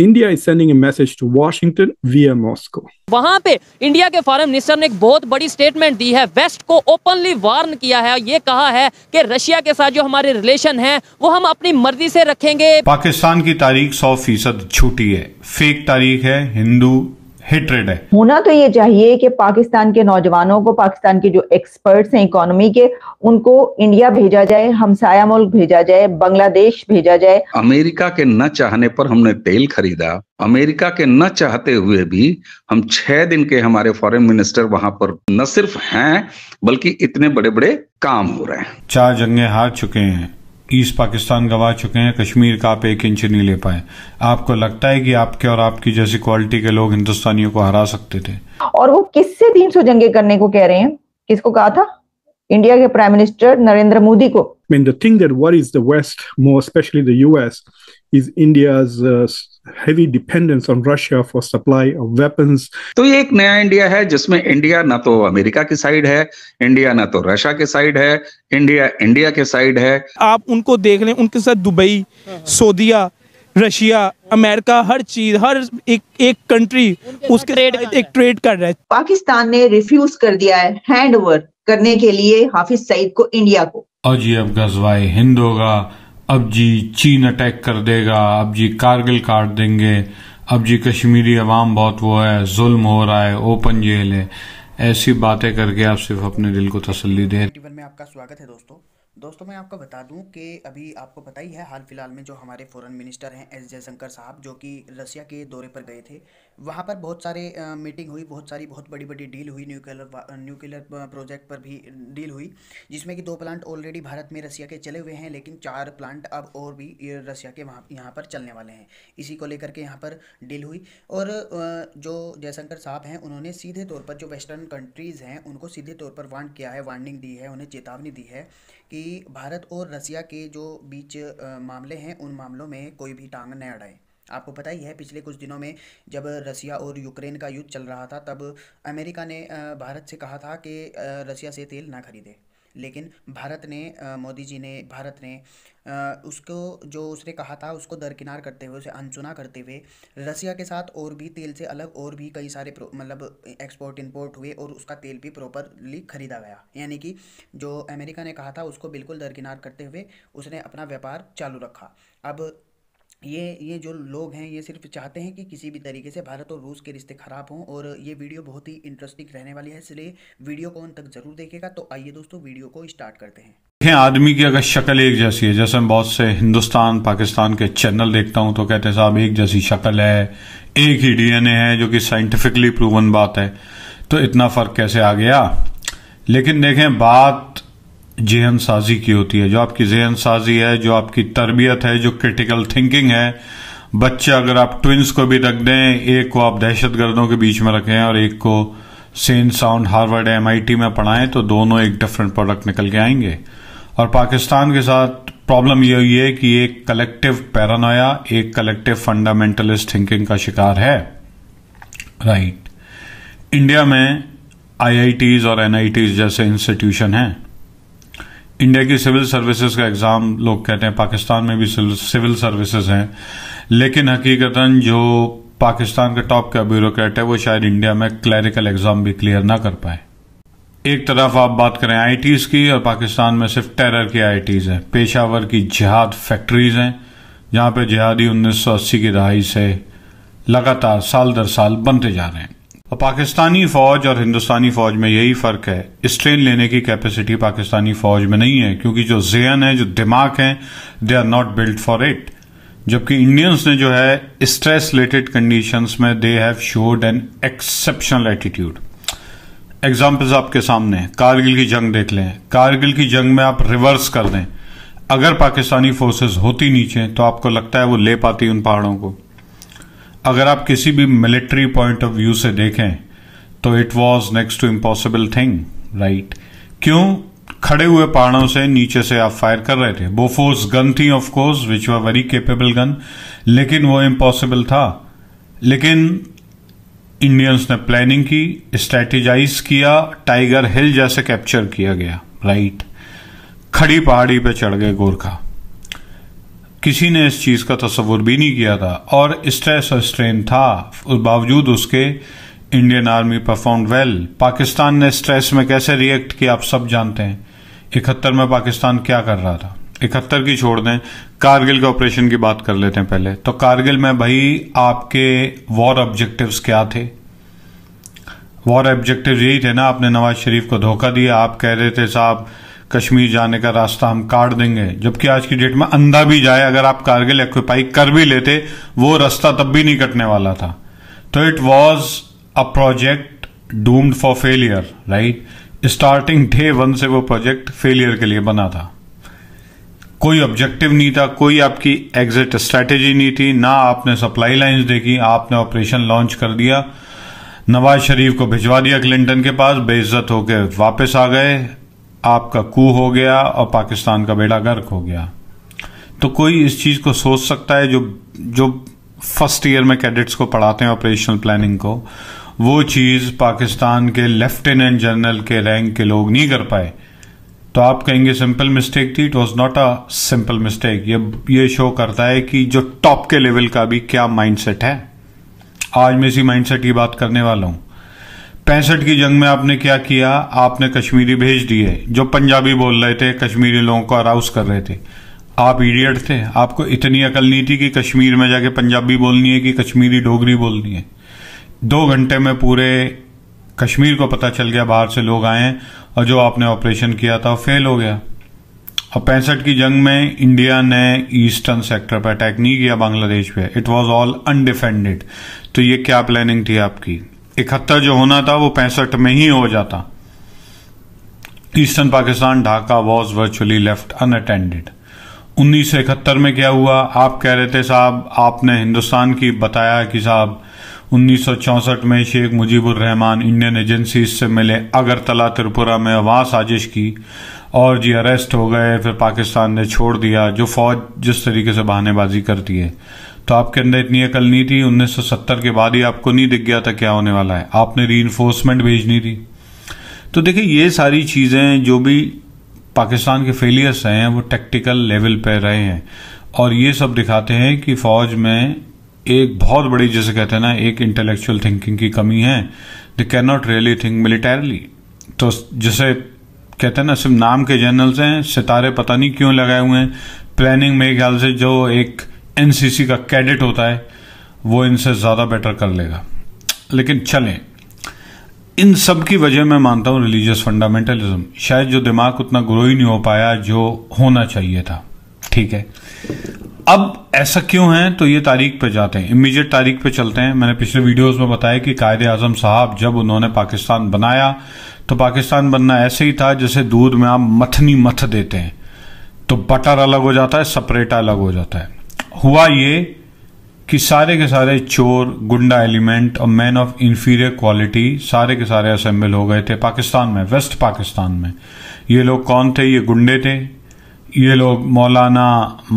India is sending a message to Washington via Moscow वहां पे India के foreign minister ने एक बहुत बड़ी स्टेटमेंट दी है वेस्ट को ओपनली वार्न किया है ये कहा है कि रशिया के साथ जो हमारे रिलेशन है वो हम अपनी मर्जी से रखेंगे पाकिस्तान की तारीख सौ फीसद झूठी है फेक तारीख है हिंदू हिट है होना तो ये चाहिए कि पाकिस्तान के नौजवानों को पाकिस्तान के जो एक्सपर्ट्स हैं इकोनॉमी के उनको इंडिया भेजा जाए हमसाया मुल्क भेजा जाए बांग्लादेश भेजा जाए अमेरिका के न चाहने पर हमने तेल खरीदा अमेरिका के न चाहते हुए भी हम छह दिन के हमारे फॉरेन मिनिस्टर वहां पर न सिर्फ हैं बल्कि इतने बड़े बड़े काम हो रहे हैं चार जंगे हार चुके हैं ईस्ट पाकिस्तान गवा चुके हैं कश्मीर का आप एक इंच नहीं ले पाए आपको लगता है कि आपके और आपकी जैसी क्वालिटी के लोग हिंदुस्तानियों को हरा सकते थे और वो किससे तीन सौ जंगे करने को कह रहे हैं किसको कहा था इंडिया के प्राइम मिनिस्टर नरेंद्र मोदी को mean mean, the thing that the west more specially especially the is is heavy dependence on Russia for supply of weapons. तो ये एक नया इंडिया है जिसमें इंडिया ना तो अमेरिका की साइड है इंडिया ना तो रशिया के साइड है इंडिया इंडिया के साइड है आप उनको देख लें उनके साथ दुबई सऊदीया रशिया अमेरिका हर चीज हर एक एक कंट्री उसके ट्रेड एक ट्रेड कर रहा है पाकिस्तान ने रिफ्यूज कर दिया है हैंड ओवर करने के लिए हाफिज सईद को इंडिया को और जी अब गजवाए हिंद होगा अब जी चीन अटैक कर देगा अब जी कारगिल काट देंगे अब जी कश्मीरी अवाम बहुत वो है जुल्म हो रहा है ओपन जेल है ऐसी बातें करके आप सिर्फ अपने दिल को तसल्ली रहे में आपका स्वागत है दोस्तों दोस्तों मैं आपको बता दूं कि अभी आपको पता ही है हाल फिलहाल में जो हमारे फॉरेन मिनिस्टर हैं एस जयशंकर साहब जो कि रसिया के दौरे पर गए थे वहाँ पर बहुत सारे आ, मीटिंग हुई बहुत सारी बहुत बड़ी बड़ी डील हुई न्यूक्लियर न्यूक्लियर प्रोजेक्ट पर भी डील हुई जिसमें कि दो प्लांट ऑलरेडी भारत में रसिया के चले हुए हैं लेकिन चार प्लांट अब और भी रसिया के वहाँ यहाँ पर चलने वाले हैं इसी को लेकर के यहाँ पर डील हुई और जो जयशंकर साहब हैं उन्होंने सीधे तौर पर जो वेस्टर्न कंट्रीज़ हैं उनको सीधे तौर पर वार्न किया है वार्निंग दी है उन्हें चेतावनी दी है कि भारत और रसिया के जो बीच मामले हैं उन मामलों में कोई भी टांग न अड़ाए आपको पता ही है पिछले कुछ दिनों में जब रसिया और यूक्रेन का युद्ध चल रहा था तब अमेरिका ने भारत से कहा था कि रसिया से तेल ना खरीदे लेकिन भारत ने मोदी जी ने भारत ने उसको जो उसने कहा था उसको दरकिनार करते हुए उसे अनचुना करते हुए रसिया के साथ और भी तेल से अलग और भी कई सारे मतलब एक्सपोर्ट इंपोर्ट हुए और उसका तेल भी प्रॉपरली खरीदा गया यानी कि जो अमेरिका ने कहा था उसको बिल्कुल दरकिनार करते हुए उसने अपना व्यापार चालू रखा अब ये ये जो लोग हैं ये सिर्फ चाहते हैं कि किसी भी तरीके से भारत और रूस के रिश्ते ख़राब हों और ये वीडियो बहुत ही इंटरेस्टिंग रहने वाली है इसलिए वीडियो को उन तक जरूर देखेगा तो आइए दोस्तों वीडियो को स्टार्ट करते हैं देखें आदमी की अगर शक्ल एक जैसी है जैसे मैं बहुत से हिंदुस्तान पाकिस्तान के चैनल देखता हूं तो कहते हैं साहब एक जैसी शक्ल है एक ही डीएनए है जो कि साइंटिफिकली प्रूवन बात है तो इतना फर्क कैसे आ गया लेकिन देखें बात जहन साजी की होती है जो आपकी जहन साजी है जो आपकी तरबियत है जो क्रिटिकल थिंकिंग है बच्चे अगर आप ट्विंस को भी रख दें एक को आप दहशत गर्दों के बीच में रखें और एक को सेन साउंड हार्वर्ड एम में पढ़ाएं तो दोनों एक डिफरेंट प्रोडक्ट निकल के आएंगे और पाकिस्तान के साथ प्रॉब्लम ये हुई है कि एक कलेक्टिव पैरानोया एक कलेक्टिव फंडामेंटलिस्ट थिंकिंग का शिकार है राइट right. इंडिया में आईआईटीज और एनआईटीज जैसे इंस्टीट्यूशन हैं इंडिया की सिविल सर्विसेज का एग्ज़ाम लोग कहते हैं पाकिस्तान में भी सिविल सर्विसेज हैं लेकिन हकीकता जो पाकिस्तान का टॉप का ब्यूरोक्रेट है वो शायद इंडिया में क्लैरिकल एग्ज़ाम भी क्लियर ना कर पाए एक तरफ आप बात करें आईटीज़ की और पाकिस्तान में सिर्फ टेरर की आईटीज़ हैं पेशावर की जिहाद फैक्ट्रीज़ हैं जहां पे जिहादी 1980 की दहाई से लगातार साल दर साल बनते जा रहे हैं और पाकिस्तानी फौज और हिंदुस्तानी फौज में यही फ़र्क है इस ट्रेन लेने की कैपेसिटी पाकिस्तानी फौज में नहीं है क्योंकि जो जेहन है जो दिमाग है they are not built for it जबकि इंडियंस ने जो है स्ट्रेस रिलेटेड कंडीशन में they have showed an exceptional attitude examples आपके सामने हैं कारगिल की जंग देख लें कारगिल की जंग में आप रिवर्स कर दें अगर पाकिस्तानी फोर्सेस होती नीचे तो आपको लगता है वो ले पाती उन पहाड़ों को अगर आप किसी भी मिलिट्री पॉइंट ऑफ व्यू से देखें तो it was next to impossible thing right क्यों खड़े हुए पहाड़ों से नीचे से आप फायर कर रहे थे बोफोर्स गन थी of course which were very capable gun लेकिन वो इम्पॉसिबल था लेकिन इंडियंस ने प्लानिंग की स्ट्रेटेजाइज किया टाइगर हिल जैसे कैप्चर किया गया राइट खड़ी पहाड़ी पे चढ़ गए गोरखा किसी ने इस चीज़ का तस्वुर भी नहीं किया था और स्ट्रेस और स्ट्रेन था उस बावजूद उसके Indian army perform well Pakistan ने स्ट्रेस में कैसे रिएक्ट किया आप सब जानते हैं इकहत्तर में पाकिस्तान क्या कर रहा था इकहत्तर की छोड़ दें कारगिल के ऑपरेशन की बात कर लेते हैं पहले तो कारगिल में भाई आपके वॉर ऑब्जेक्टिव्स क्या थे वॉर ऑब्जेक्टिव यही थे ना आपने नवाज शरीफ को धोखा दिया आप कह रहे थे साहब कश्मीर जाने का रास्ता हम काट देंगे जबकि आज की डेट में अंधा भी जाए अगर आप कारगिल एक्विपाई कर भी लेते वो रास्ता तब भी नहीं कटने वाला था तो it was a project doomed for failure right starting day one से वो प्रोजेक्ट फेलियर के लिए बना था कोई ऑब्जेक्टिव नहीं था कोई आपकी एग्जिट स्ट्रेटेजी नहीं थी ना आपने सप्लाई लाइंस देखी आपने ऑपरेशन लॉन्च कर दिया नवाज शरीफ को भिजवा दिया क्लिंटन के पास बेइज्जत होकर वापस आ गए आपका कू हो गया और पाकिस्तान का बेड़ा गर्क हो गया तो कोई इस चीज़ को सोच सकता है जो जो फर्स्ट ईयर में कैडेट्स को पढ़ाते हैं ऑपरेशनल प्लानिंग को वो चीज़ पाकिस्तान के लेफ्टिनेंट जनरल के रैंक के लोग नहीं कर पाए तो आप कहेंगे सिंपल मिस्टेक थी it was not a simple mistake ये ये शो करता है कि जो टॉप के लेवल का भी क्या माइंडसेट है आज मैं इसी माइंडसेट की बात करने वाला हूं पैंसठ की जंग में आपने क्या किया आपने कश्मीरी भेज दिए जो पंजाबी बोल रहे थे कश्मीरी लोगों को अराउस कर रहे थे आप इडियट थे आपको इतनी अकल नहीं थी कि कश्मीर में जाके पंजाबी बोलनी है कि कश्मीरी डोगरी बोलनी है दो घंटे में पूरे कश्मीर को पता चल गया बाहर से लोग आए और जो आपने ऑपरेशन किया था फेल हो गया और पैंसठ की जंग में इंडिया ने ईस्टर्न सेक्टर पर अटैक नहीं किया बांग्लादेश पे इट वाज ऑल अनडिफेंडेड तो ये क्या प्लानिंग थी आपकी इकहत्तर जो होना था वो पैंसठ में ही हो जाता eastern Pakistan Dhaka was virtually left unattended उन्नीस में क्या हुआ आप कह रहे थे साहब आपने हिंदुस्तान की बताया कि साहब 1964 में शेख मुजीबुर रहमान इंडियन एजेंसी से मिले अगरतला त्रिपुरा में वहां साजिश की और जी अरेस्ट हो गए फिर पाकिस्तान ने छोड़ दिया जो फौज जिस तरीके से बहानेबाजी करती है तो आपके अंदर इतनी अकल नहीं थी 1970 के बाद ही आपको नहीं दिख गया था क्या होने वाला है आपने री भेजनी थी तो देखिए ये सारी चीज़ें जो भी पाकिस्तान के फेलियर्स हैं वो टेक्टिकल लेवल पर रहे हैं और ये सब दिखाते हैं कि फौज में एक बहुत बड़ी जैसे कहते हैं ना एक इंटेलेक्चुअल थिंकिंग की कमी है they can not really think militarily तो जैसे कहते हैं ना सिर्फ नाम के जनरल्स हैं सितारे पता नहीं क्यों लगाए हुए हैं प्लानिंग मेरे ख्याल से जो एक एनसीसी का कैडेट होता है वो इनसे ज़्यादा बेटर कर लेगा लेकिन चलें इन सब की वजह मैं मानता हूं रिलीजियस फंडामेंटलिज्म शायद जो दिमाग उतना ग्रो ही नहीं हो पाया जो होना चाहिए था ठीक है अब ऐसा क्यों है तो ये तारीख पे जाते हैं इमीडिएट तारीख पे चलते हैं मैंने पिछले वीडियोस में बताया कि कायदे आजम साहब जब उन्होंने पाकिस्तान बनाया तो पाकिस्तान बनना ऐसे ही था जैसे दूध में आप मथनी मथ देते हैं तो बटर अलग हो जाता है सपरेटा अलग हो जाता है हुआ ये कि सारे के सारे चोर गुंडा एलिमेंट और मैन ऑफ इंफीरियर क्वालिटी सारे के सारे असेंबल हो गए थे पाकिस्तान में वेस्ट पाकिस्तान में ये लोग कौन थे ये गुंडे थे ये लोग मौलाना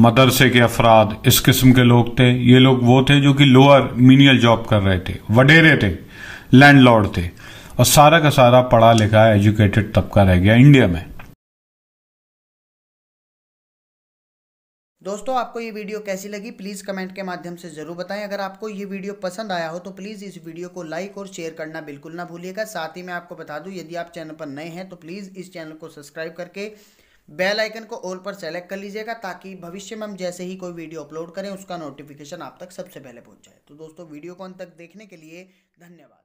मदरसे के अफराद इस किस्म के लोग थे ये लोग वो थे जो कि लोअर मीनियल जॉब कर रहे थे वडेरे थे लैंडलॉर्ड थे और सारा का सारा पढ़ा लिखा एजुकेटेड तबका रह गया इंडिया में दोस्तों आपको ये वीडियो कैसी लगी प्लीज़ कमेंट के माध्यम से ज़रूर बताएं अगर आपको ये वीडियो पसंद आया हो तो प्लीज़ इस वीडियो को लाइक और शेयर करना बिल्कुल ना भूलिएगा साथ ही मैं आपको बता दूं यदि आप चैनल पर नए हैं तो प्लीज़ इस चैनल को सब्सक्राइब करके बेल आइकन को ऑल पर सेलेक्ट कर लीजिएगा ताकि भविष्य में हम जैसे ही कोई वीडियो अपलोड करें उसका नोटिफिकेशन आप तक सबसे पहले पहुँच जाए तो दोस्तों वीडियो को अंत तक देखने के लिए धन्यवाद